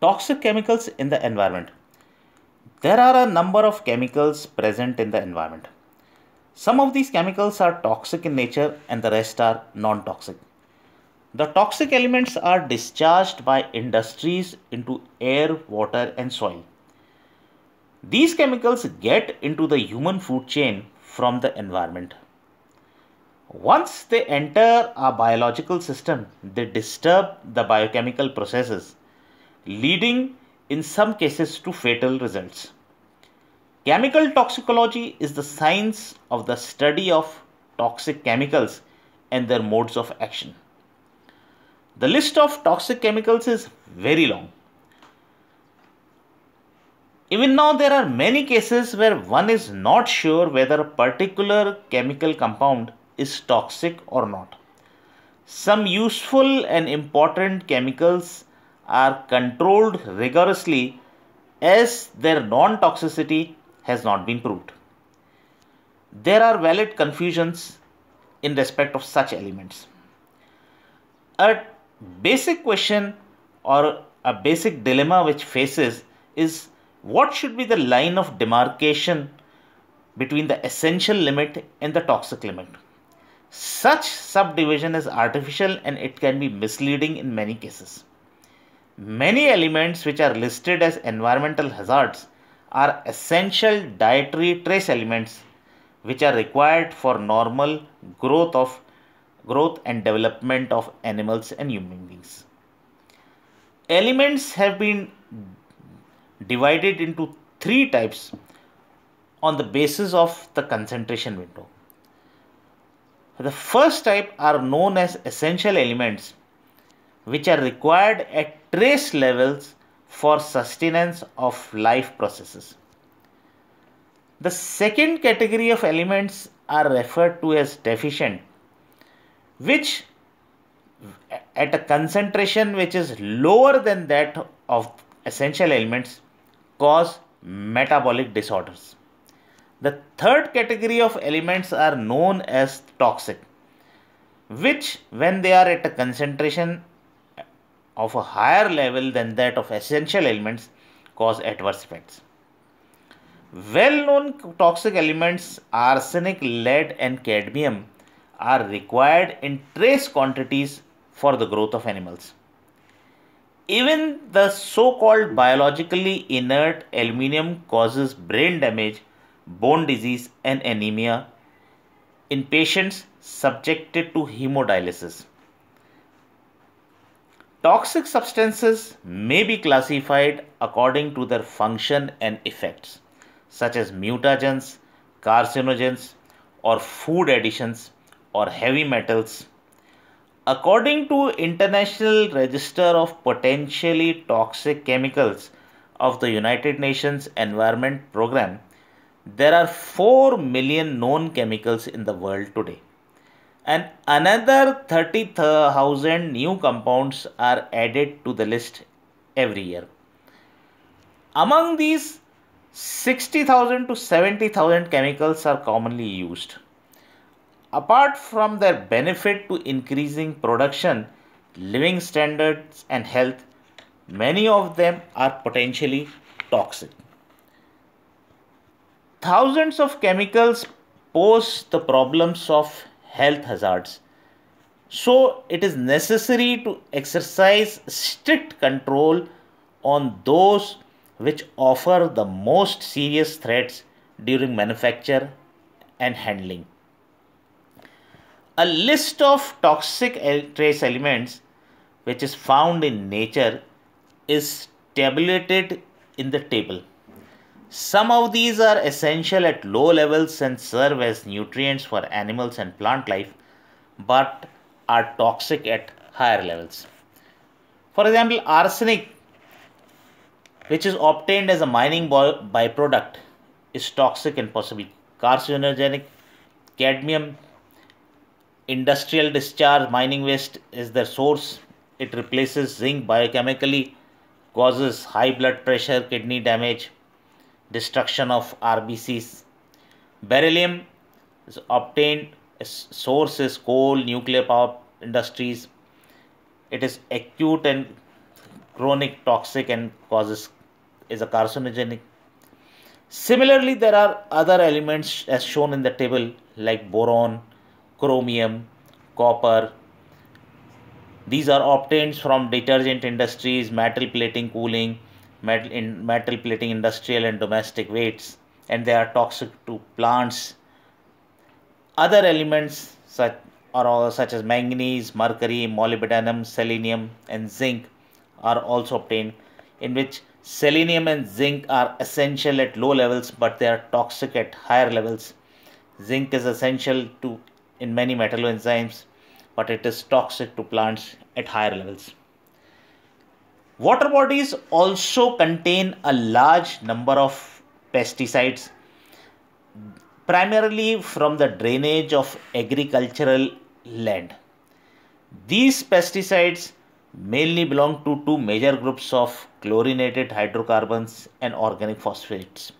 Toxic chemicals in the environment. There are a number of chemicals present in the environment. Some of these chemicals are toxic in nature and the rest are non-toxic. The toxic elements are discharged by industries into air, water and soil. These chemicals get into the human food chain from the environment. Once they enter our biological system, they disturb the biochemical processes leading in some cases to fatal results. Chemical toxicology is the science of the study of toxic chemicals and their modes of action. The list of toxic chemicals is very long. Even now, there are many cases where one is not sure whether a particular chemical compound is toxic or not. Some useful and important chemicals are controlled rigorously as their non toxicity has not been proved. There are valid confusions in respect of such elements. A basic question or a basic dilemma which faces is what should be the line of demarcation between the essential limit and the toxic limit. Such subdivision is artificial and it can be misleading in many cases. Many elements which are listed as environmental hazards are essential dietary trace elements which are required for normal growth of growth and development of animals and human beings. Elements have been divided into three types on the basis of the concentration window. The first type are known as essential elements which are required at trace levels for sustenance of life processes. The second category of elements are referred to as deficient, which at a concentration which is lower than that of essential elements cause metabolic disorders. The third category of elements are known as toxic, which when they are at a concentration of a higher level than that of essential elements cause adverse effects. Well-known toxic elements arsenic, lead and cadmium are required in trace quantities for the growth of animals. Even the so-called biologically inert aluminium causes brain damage, bone disease and anemia in patients subjected to hemodialysis. Toxic substances may be classified according to their function and effects, such as mutagens, carcinogens, or food additions, or heavy metals. According to International Register of Potentially Toxic Chemicals of the United Nations Environment Programme, there are 4 million known chemicals in the world today and another 30,000 new compounds are added to the list every year. Among these, 60,000 to 70,000 chemicals are commonly used. Apart from their benefit to increasing production, living standards and health, many of them are potentially toxic. Thousands of chemicals pose the problems of health hazards. So, it is necessary to exercise strict control on those which offer the most serious threats during manufacture and handling. A list of toxic trace elements which is found in nature is tabulated in the table. Some of these are essential at low levels and serve as nutrients for animals and plant life, but are toxic at higher levels. For example, arsenic, which is obtained as a mining byproduct, is toxic and possibly carcinogenic. Cadmium, industrial discharge, mining waste is their source. It replaces zinc biochemically, causes high blood pressure, kidney damage, destruction of RBCs. Beryllium is obtained sources coal, nuclear power industries. It is acute and chronic toxic and causes is a carcinogenic. Similarly, there are other elements as shown in the table like boron, chromium, copper. These are obtained from detergent industries, metal plating, cooling, metal, in metal plating industrial and domestic weights and they are toxic to plants. Other elements such are all, such as manganese, mercury, molybdenum, selenium and zinc are also obtained in which selenium and zinc are essential at low levels but they are toxic at higher levels. Zinc is essential to in many metalloenzymes but it is toxic to plants at higher levels. Water bodies also contain a large number of pesticides, primarily from the drainage of agricultural land. These pesticides mainly belong to two major groups of chlorinated hydrocarbons and organic phosphates.